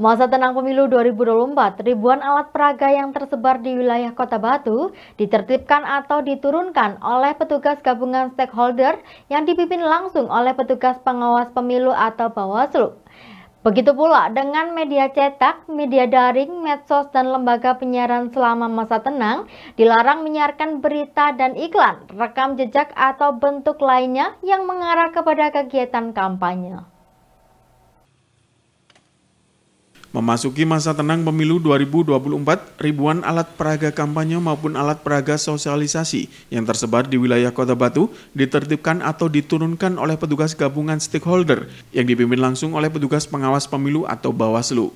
Masa tenang pemilu 2024, ribuan alat peraga yang tersebar di wilayah Kota Batu ditertibkan atau diturunkan oleh petugas gabungan stakeholder yang dipimpin langsung oleh petugas pengawas pemilu atau Bawaslu. Begitu pula dengan media cetak, media daring, medsos, dan lembaga penyiaran selama masa tenang dilarang menyiarkan berita dan iklan, rekam jejak atau bentuk lainnya yang mengarah kepada kegiatan kampanye. Memasuki masa tenang pemilu 2024, ribuan alat peraga kampanye maupun alat peraga sosialisasi yang tersebar di wilayah Kota Batu ditertibkan atau diturunkan oleh petugas gabungan stakeholder yang dipimpin langsung oleh petugas pengawas pemilu atau Bawaslu.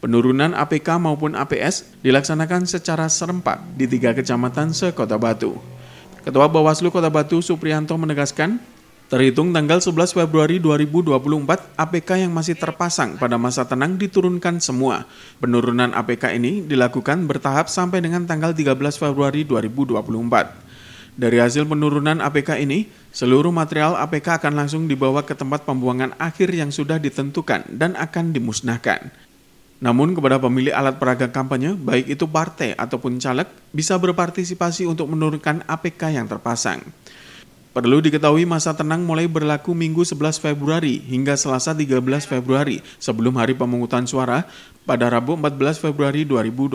Penurunan APK maupun APS dilaksanakan secara serempak di tiga kecamatan se-Kota Batu. Ketua Bawaslu Kota Batu Suprianto menegaskan, Terhitung tanggal 11 Februari 2024, APK yang masih terpasang pada masa tenang diturunkan semua. Penurunan APK ini dilakukan bertahap sampai dengan tanggal 13 Februari 2024. Dari hasil penurunan APK ini, seluruh material APK akan langsung dibawa ke tempat pembuangan akhir yang sudah ditentukan dan akan dimusnahkan. Namun kepada pemilik alat peraga kampanye, baik itu partai ataupun caleg, bisa berpartisipasi untuk menurunkan APK yang terpasang. Perlu diketahui masa tenang mulai berlaku Minggu 11 Februari hingga Selasa 13 Februari sebelum hari pemungutan suara pada Rabu 14 Februari 2024.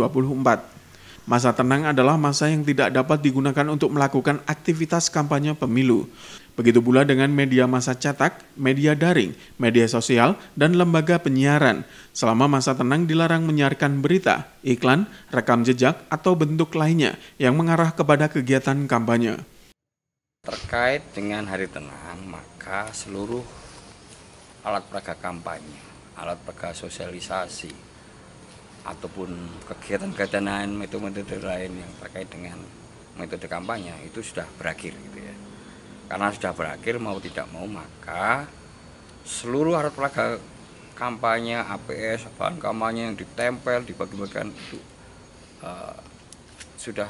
Masa tenang adalah masa yang tidak dapat digunakan untuk melakukan aktivitas kampanye pemilu. Begitu pula dengan media masa cetak, media daring, media sosial, dan lembaga penyiaran. Selama masa tenang dilarang menyiarkan berita, iklan, rekam jejak, atau bentuk lainnya yang mengarah kepada kegiatan kampanye. Terkait dengan hari tenang, maka seluruh alat peraga kampanye, alat peraga sosialisasi, ataupun kegiatan-kegiatan lain, metode-metode lain yang terkait dengan metode kampanye itu sudah berakhir gitu ya. Karena sudah berakhir mau tidak mau maka seluruh alat peraga kampanye APS, bahan kampanye yang ditempel, dibagi-bagikan itu uh, sudah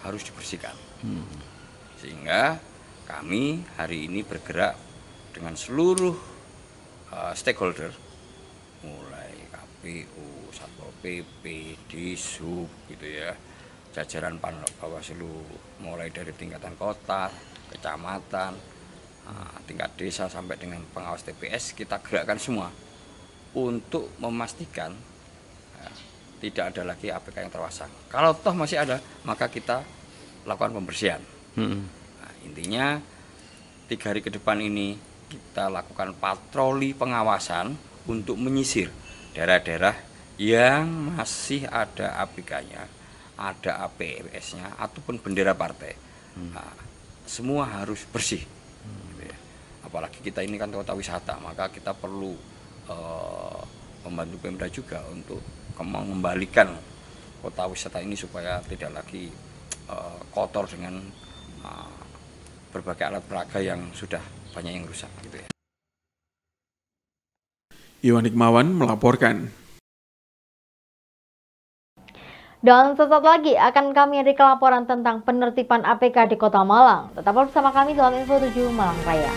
harus dibersihkan. Hmm. Sehingga kami hari ini bergerak dengan seluruh uh, stakeholder mulai KPU, Satpol PP, Disub gitu ya. Jajaran Bawaslu mulai dari tingkatan kota, kecamatan, uh, tingkat desa sampai dengan pengawas TPS kita gerakkan semua untuk memastikan eh, tidak ada lagi APK yang terwasang. Kalau toh masih ada, maka kita lakukan pembersihan. Hmm. Nah, intinya tiga hari ke depan ini kita lakukan patroli pengawasan untuk menyisir daerah-daerah yang masih ada ABK-nya, ada APS-nya ataupun bendera partai. Hmm. Nah, semua harus bersih. Hmm. Gitu ya. Apalagi kita ini kan kota wisata, maka kita perlu uh, membantu Pemda juga untuk mengembalikan kota wisata ini supaya tidak lagi uh, kotor dengan Eh, berbagai alat peraga yang sudah banyak yang rusak gitu ya. Iwan Hikmawan melaporkan. Dan sesaat lagi akan kami beri laporan tentang penertiban APK di Kota Malang. Tetap bersama kami dalam Info 7 Malang Raya.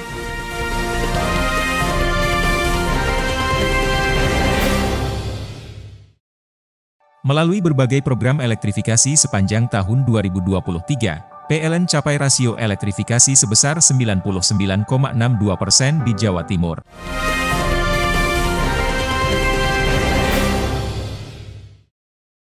Melalui berbagai program elektrifikasi sepanjang tahun 2023, PLN capai rasio elektrifikasi sebesar 99,62 persen di Jawa Timur.